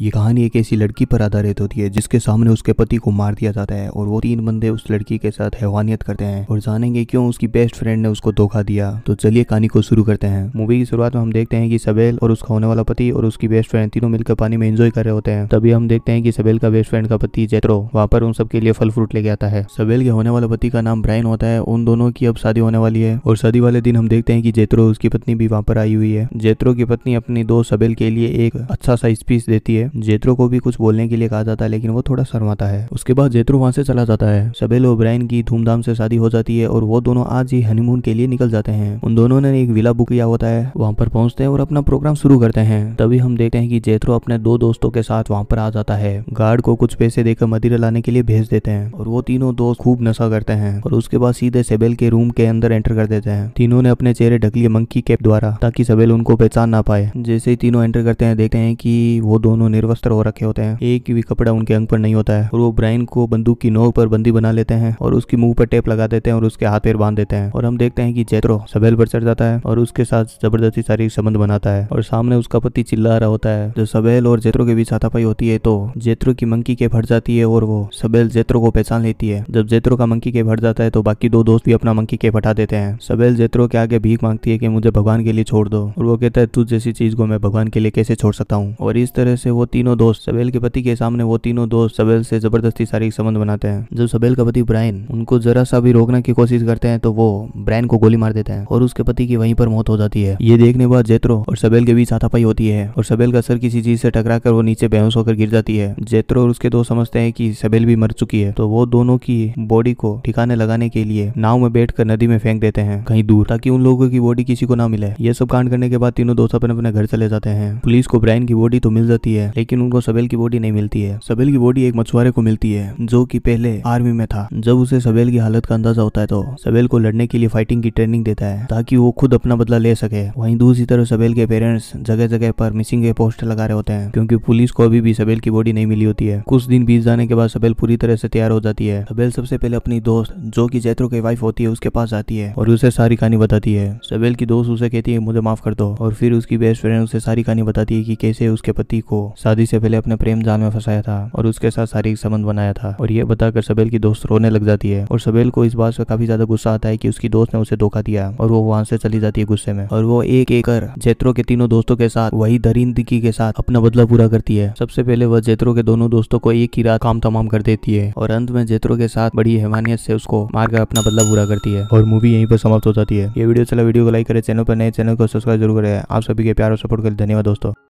ये कहानी एक ऐसी लड़की पर आधारित होती है जिसके सामने उसके पति को मार दिया जाता है और वो तीन बंदे उस लड़की के साथ हैवानियत करते हैं और जानेंगे क्यों उसकी बेस्ट फ्रेंड ने उसको धोखा दिया तो चलिए कहानी को शुरू करते हैं मूवी की शुरुआत में हम देखते हैं कि सबेल और उसका होने वाला पति और उसकी बेस्ट फ्रेंड तीनों मिलकर पानी में एंजॉय कर रहे होते हैं तभी हम देखते हैं कि सबेल का बेस्ट फ्रेंड का पति जेत्रो वहाँ पर उन सबके लिए फल फ्रूट लेके आता है सबेल के होने वाला पति का नाम ब्राइन होता है उन दोनों की अब शादी होने वाली है और शादी वाले दिन हम देखते हैं कि जेत्रो उसकी पत्नी भी वहाँ पर आई हुई है जेत्रो की पत्नी अपनी दो सबेल के लिए एक अच्छा सा स्पीच देती है जेत्रो को भी कुछ बोलने के लिए कहा जाता है लेकिन वो थोड़ा शर्माता है उसके बाद जेत्रो वहाँ से चला जाता है सबेल ओब्राइन की धूमधाम से शादी हो जाती है और वो दोनों आज ही हनीमून के लिए निकल जाते हैं उन दोनों ने एक विला बुक किया होता है वहाँ पर पहुंचते हैं और अपना प्रोग्राम शुरू करते हैं तभी हम देखते हैं कि जेत्रो अपने दो दोस्तों के साथ वहाँ पर आ जाता है गार्ड को कुछ पैसे देकर मदिरा लाने के लिए भेज देते हैं और वो तीनों दोस्त खूब नशा करते हैं और उसके बाद सीधे सेबेल के रूम के अंदर एंटर कर देते हैं तीनों ने अपने चेहरे ढक लिए मंकी कैप द्वारा ताकि सबेल उनको पहचान ना पाए जैसे ही तीनों एंटर करते हैं देखते हैं कि वो दोनों निर्वस्त्र हो रखे होते हैं एक भी कपड़ा उनके अंग पर नहीं होता है और वो ब्राइन को बंदूक की नोक पर बंदी बना लेते हैं और उसके मुंह पर टेप लगा देते हैं और उसके हाथ पैर बांध देते हैं और हम देखते हैं कि जैत्रो सबेल पर चढ़ जाता है और उसके साथ जबरदस्ती शारीरिक संबंध बनाता है और सामने उसका पति चिल्ला रहा होता है जब सबेल और जैत्रो के बीच हाथापाई होती है तो जैत्रो की मंकी के फट जाती है और वो सबेल जैत्रो को पहचान लेती है जब जैत्रो का मंकी के फट जाता है तो बाकी दो दोस्त भी अपना मंकी के फटा देते हैं सबेल जैत्रो के आगे भीख मांगती है कि मुझे भगवान के लिए छोड़ दो और वो कहता है तू जैसी चीज को मैं भगवान के लिए कैसे छोड़ सकता हूँ और इस तरह से वो वो तीनों दोस्त सबेल के पति के सामने वो तीनों दोस्त सबेल से जबरदस्ती शारीरिक संबंध बनाते हैं जब सबेल का पति ब्रायन उनको जरा सा भी रोकने की कोशिश करते हैं तो वो ब्रायन को गोली मार देते हैं और उसके पति की वहीं पर मौत हो जाती है ये देखने बाद जेत्रो और सबेल के बीच हाथापाई होती है और सबेल का सर किसी चीज से टकरा कर वो नीचे बेहोश होकर गिर जाती है जेत्रो और उसके दोस्त समझते हैं की सबेल भी मर चुकी है तो वो दोनों की बॉडी को ठिकाने लगाने के लिए नाव में बैठ नदी में फेंक देते हैं कहीं दूर ताकि उन लोगों की बॉडी किसी को ना मिले ये सब कांड करने के बाद तीनों दोस्त अपने अपने घर चले जाते हैं पुलिस को ब्रायन की बॉडी तो मिल जाती है लेकिन उनको सबेल की बॉडी नहीं मिलती है सबेल की बॉडी एक मछुआरे को मिलती है जो की पहले आर्मी में था जब उसे सबेल की हालत का अंदाजा होता है तो सबेल को लड़ने के लिए फाइटिंग की ट्रेनिंग देता है ताकि वो खुद अपना बदला ले सके वहीं दूसरी तरफ सबेल के पेरेंट्स जगह जगह पर मिसिंग के पोस्टर लगा रहे होते हैं क्योंकि पुलिस को अभी भी सबेल की बॉडी नहीं मिली होती है कुछ दिन बीत जाने के बाद सबेल पूरी तरह से तैयार हो जाती है सबेल सबसे पहले अपनी दोस्त जो की जैत्रो की वाइफ होती है उसके पास जाती है और उसे सारी कहानी बताती है सबेल की दोस्त उसे कहती है मुझे माफ कर दो और फिर उसकी बेस्ट फ्रेंड उसे सारी कहानी बताती है की कैसे उसके पति को शादी से पहले अपने प्रेम जाल में फंसाया था और उसके साथ शारीरिक संबंध बनाया था और ये बताकर सबेल की दोस्त रोने लग जाती है और सबेल को इस बात का काफी ज्यादा गुस्सा आता है कि उसकी दोस्त ने उसे धोखा दिया और वो वहां से चली जाती है गुस्से में और वो एक एक कर जेत्रो के तीनों दोस्तों के साथ वही दरिंदगी के साथ अपना बदला पूरा करती है सबसे पहले वह जेत्रो के दोनों दोस्तों को एक ही रात काम तमाम कर देती है और अंत में जेत्रो के साथ बड़ी हैवानियत से उसको मारकर अपना बदला पूरा करती है और मूवी यहीं पर समाप्त हो जाती है ये वीडियो चला अच्छा वीडियो को लाइक करे चैनल पर नए चैनल को सब्सक्राइब जरूर करें आप सभी के प्यार और सपोर्ट के लिए धन्यवाद दोस्तों